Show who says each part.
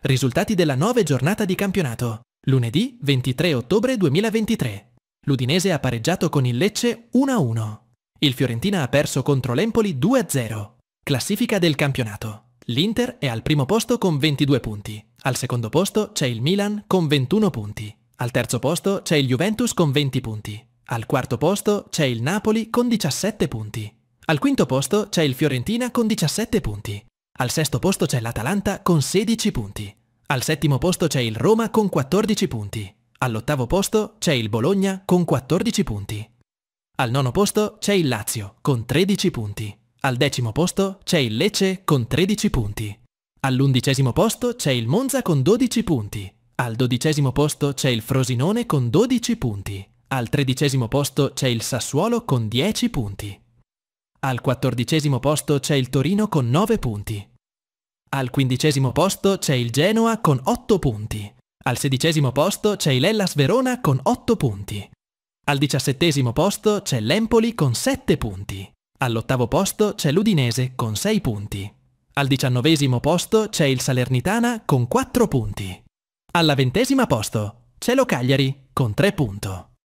Speaker 1: Risultati della nove giornata di campionato. Lunedì 23 ottobre 2023. L'Udinese ha pareggiato con il Lecce 1-1. Il Fiorentina ha perso contro l'Empoli 2-0. Classifica del campionato. L'Inter è al primo posto con 22 punti. Al secondo posto c'è il Milan con 21 punti. Al terzo posto c'è il Juventus con 20 punti. Al quarto posto c'è il Napoli con 17 punti. Al quinto posto c'è il Fiorentina con 17 punti. Al sesto posto c'è l'Atalanta con 16 punti. Al settimo posto c'è il Roma con 14 punti. All'ottavo posto c'è il Bologna con 14 punti. Al nono posto c'è il Lazio con 13 punti. Al decimo posto c'è il Lecce con 13 punti. All'undicesimo posto c'è il Monza con 12 punti. Al dodicesimo posto c'è il Frosinone con 12 punti. Al tredicesimo posto c'è il Sassuolo con 10 punti. Al quattordicesimo posto c'è il Torino con 9 punti. Al quindicesimo posto c'è il Genoa con 8 punti. Al sedicesimo posto c'è il Hellas Verona con 8 punti. Al diciassettesimo posto c'è l'Empoli con 7 punti. All'ottavo posto c'è l'Udinese con 6 punti. Al diciannovesimo posto c'è il Salernitana con 4 punti. Alla ventesima posto c'è lo Cagliari con 3
Speaker 2: punti.